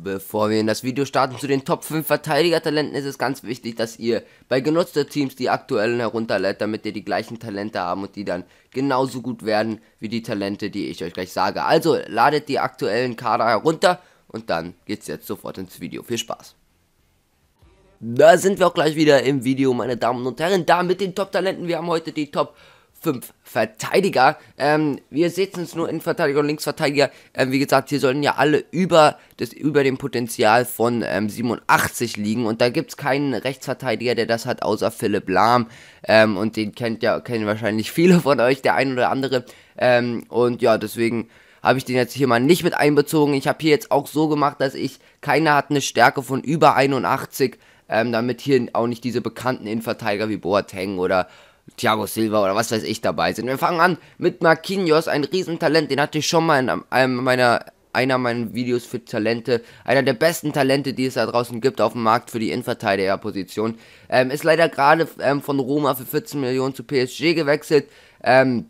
Bevor wir in das Video starten zu den Top 5 Verteidigertalenten, ist es ganz wichtig, dass ihr bei genutzten Teams die aktuellen herunterlädt, damit ihr die gleichen Talente haben und die dann genauso gut werden wie die Talente, die ich euch gleich sage. Also ladet die aktuellen Kader herunter und dann geht's jetzt sofort ins Video. Viel Spaß! Da sind wir auch gleich wieder im Video, meine Damen und Herren, da mit den Top-Talenten. Wir haben heute die Top fünf Verteidiger. Ähm, wir setzen es nur Innenverteidiger und Linksverteidiger. Ähm, wie gesagt, hier sollen ja alle über, das, über dem Potenzial von ähm, 87 liegen. Und da gibt es keinen Rechtsverteidiger, der das hat, außer Philipp Lahm. Ähm, und den kennt ja kennen wahrscheinlich viele von euch, der ein oder andere. Ähm, und ja, deswegen habe ich den jetzt hier mal nicht mit einbezogen. Ich habe hier jetzt auch so gemacht, dass ich, keiner hat eine Stärke von über 81, ähm, damit hier auch nicht diese bekannten Innenverteidiger wie Boateng oder Thiago Silva oder was weiß ich dabei sind. Wir fangen an mit Marquinhos, ein Riesentalent, den hatte ich schon mal in einem meiner einer meiner Videos für Talente, einer der besten Talente, die es da draußen gibt auf dem Markt für die Innenverteidigerposition. Ähm, ist leider gerade ähm, von Roma für 14 Millionen zu PSG gewechselt. Ähm,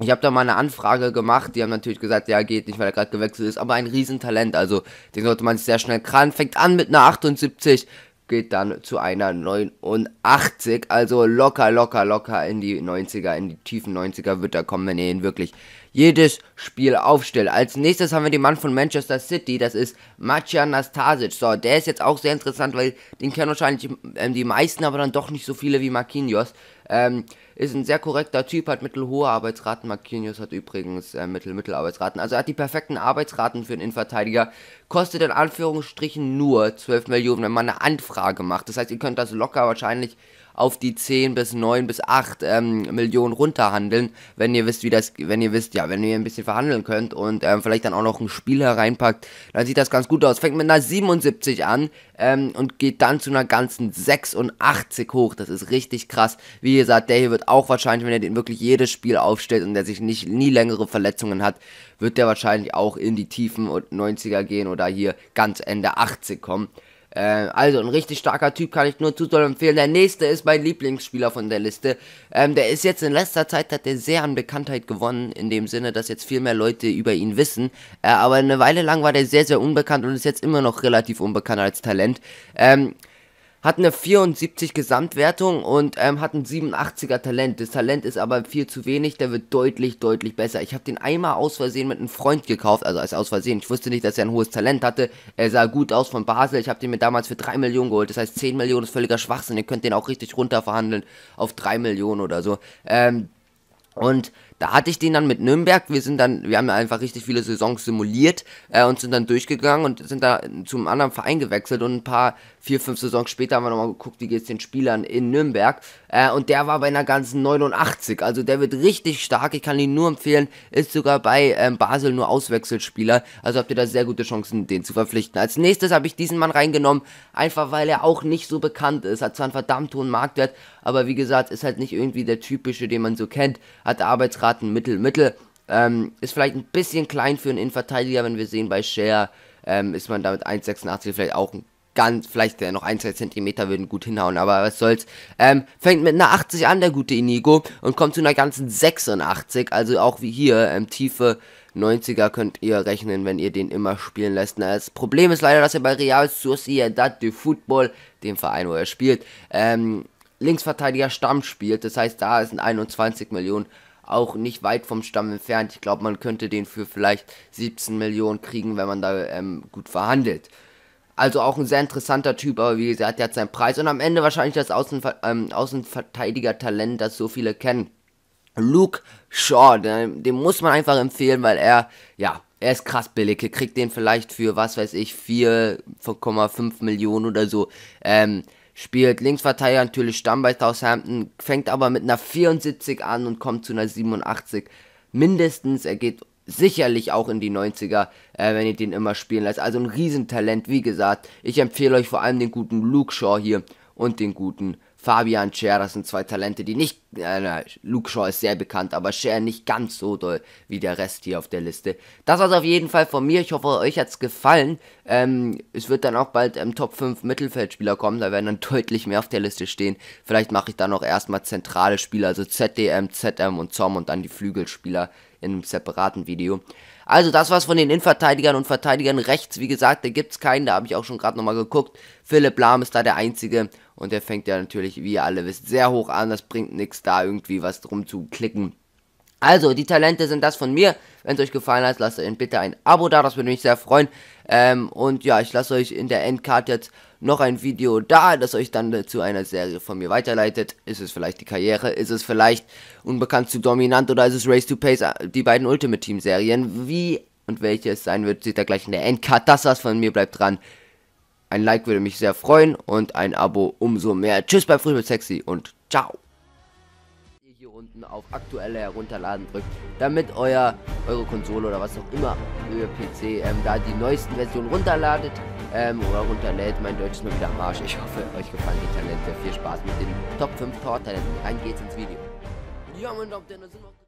ich habe da mal eine Anfrage gemacht, die haben natürlich gesagt, ja geht nicht, weil er gerade gewechselt ist, aber ein Riesentalent, also den sollte man sehr schnell kranen. Fängt an mit einer 78, geht dann zu einer 89. Also locker, locker, locker in die 90er, in die tiefen 90er wird er kommen, wenn er ihn wirklich jedes Spiel aufstelle. Als nächstes haben wir den Mann von Manchester City, das ist Matja Nastasic. So, der ist jetzt auch sehr interessant, weil den kennen wahrscheinlich ähm, die meisten, aber dann doch nicht so viele wie Marquinhos. Ähm, ist ein sehr korrekter Typ, hat mittelhohe Arbeitsraten. Marquinhos hat übrigens äh, mittel-mittelarbeitsraten. Also er hat die perfekten Arbeitsraten für einen Innenverteidiger. Kostet in Anführungsstrichen nur 12 Millionen, wenn man eine Anfrage macht. Das heißt, ihr könnt das locker wahrscheinlich auf die 10 bis 9 bis 8 ähm, Millionen runterhandeln, wenn ihr wisst, wie das, wenn ihr wisst, ja, wenn ihr ein bisschen verhandeln könnt und ähm, vielleicht dann auch noch ein Spiel hereinpackt, dann sieht das ganz gut aus. Fängt mit einer 77 an ähm, und geht dann zu einer ganzen 86 hoch. Das ist richtig krass. Wie gesagt, der hier wird auch wahrscheinlich, wenn er den wirklich jedes Spiel aufstellt und der sich nicht nie längere Verletzungen hat, wird der wahrscheinlich auch in die Tiefen und 90er gehen oder hier ganz Ende 80 kommen. Äh, also ein richtig starker Typ kann ich nur zu doll empfehlen. Der nächste ist mein Lieblingsspieler von der Liste. Ähm, der ist jetzt in letzter Zeit, hat er sehr an Bekanntheit gewonnen, in dem Sinne, dass jetzt viel mehr Leute über ihn wissen. Äh, aber eine Weile lang war der sehr, sehr unbekannt und ist jetzt immer noch relativ unbekannt als Talent. Ähm, hat eine 74 Gesamtwertung und ähm, hat ein 87er Talent. Das Talent ist aber viel zu wenig, der wird deutlich, deutlich besser. Ich habe den einmal aus Versehen mit einem Freund gekauft, also als aus Versehen. Ich wusste nicht, dass er ein hohes Talent hatte. Er sah gut aus von Basel. Ich habe den mir damals für 3 Millionen geholt. Das heißt, 10 Millionen ist völliger Schwachsinn. Ihr könnt den auch richtig runterverhandeln auf 3 Millionen oder so. Ähm, und da hatte ich den dann mit Nürnberg. Wir sind dann, wir haben einfach richtig viele Saisons simuliert äh, und sind dann durchgegangen und sind da zum anderen Verein gewechselt und ein paar, vier, fünf Saisons später haben wir nochmal geguckt, wie geht es den Spielern in Nürnberg. Äh, und der war bei einer ganzen 89. Also der wird richtig stark. Ich kann ihn nur empfehlen. Ist sogar bei ähm, Basel nur Auswechselspieler. Also habt ihr da sehr gute Chancen, den zu verpflichten. Als nächstes habe ich diesen Mann reingenommen, einfach weil er auch nicht so bekannt ist. Hat zwar einen verdammt hohen Marktwert, aber wie gesagt, ist halt nicht irgendwie der typische, den man so kennt. Hat Arbeitsrat gerade ein Mittel-Mittel. Ähm, ist vielleicht ein bisschen klein für einen Innenverteidiger, wenn wir sehen, bei Share ähm, ist man damit 1,86 vielleicht auch ein ganz, vielleicht noch ein, zwei Zentimeter würden gut hinhauen, aber was soll's. Ähm, fängt mit einer 80 an, der gute Inigo, und kommt zu einer ganzen 86, also auch wie hier, ähm, tiefe 90er könnt ihr rechnen, wenn ihr den immer spielen lässt. Na, das Problem ist leider, dass er bei Real Sociedad de Football, dem Verein, wo er spielt, ähm, Linksverteidiger Stamm spielt, das heißt, da sind 21 Millionen auch nicht weit vom Stamm entfernt. Ich glaube, man könnte den für vielleicht 17 Millionen kriegen, wenn man da ähm, gut verhandelt. Also auch ein sehr interessanter Typ, aber wie gesagt, der hat seinen Preis. Und am Ende wahrscheinlich das Außenver ähm, Außenverteidiger-Talent, das so viele kennen. Luke Shaw, den, muss man einfach empfehlen, weil er, ja, er ist krass billig. Ihr kriegt den vielleicht für, was weiß ich, 4,5 Millionen oder so. Ähm, spielt Linksverteidiger natürlich Stamm bei Southampton, fängt aber mit einer 74 an und kommt zu einer 87 mindestens. Er geht sicherlich auch in die 90er, äh, wenn ihr den immer spielen lasst. Also ein Riesentalent, wie gesagt. Ich empfehle euch vor allem den guten Luke Shaw hier und den guten Fabian Scher, das sind zwei Talente, die nicht. Äh, Luke Shaw ist sehr bekannt, aber Scher nicht ganz so doll wie der Rest hier auf der Liste. Das war es auf jeden Fall von mir. Ich hoffe, euch hat es gefallen. Ähm, es wird dann auch bald ähm, Top 5 Mittelfeldspieler kommen. Da werden dann deutlich mehr auf der Liste stehen. Vielleicht mache ich dann auch erstmal zentrale Spieler, also ZDM, ZM und ZOM und dann die Flügelspieler in einem separaten Video. Also das war's von den Innenverteidigern und Verteidigern rechts. Wie gesagt, da gibt's keinen, da habe ich auch schon gerade nochmal geguckt. Philipp Lahm ist da der Einzige und der fängt ja natürlich, wie ihr alle wisst, sehr hoch an. Das bringt nichts da irgendwie was drum zu klicken. Also, die Talente sind das von mir. Wenn es euch gefallen hat, lasst euch bitte ein Abo da, das würde mich sehr freuen. Ähm, und ja, ich lasse euch in der Endcard jetzt noch ein Video da, das euch dann zu einer Serie von mir weiterleitet. Ist es vielleicht die Karriere? Ist es vielleicht Unbekannt zu Dominant oder ist es Race to Pace? Äh, die beiden Ultimate Team Serien. Wie und welche es sein wird, seht ihr gleich in der Endcard. Das war's von mir, bleibt dran. Ein Like würde mich sehr freuen und ein Abo umso mehr. Tschüss bei Frühstück Sexy und ciao unten auf aktuelle herunterladen drückt, damit euer eure Konsole oder was auch immer, euer PC, ähm, da die neuesten Versionen runterladet ähm, oder runterlädt. Mein Deutsch ist nur wieder am Arsch. Ich hoffe, euch gefallen die Talente. Viel Spaß mit den Top 5 Tortalenten. Rein geht's ins Video. Ja, mein Top, da sind wir.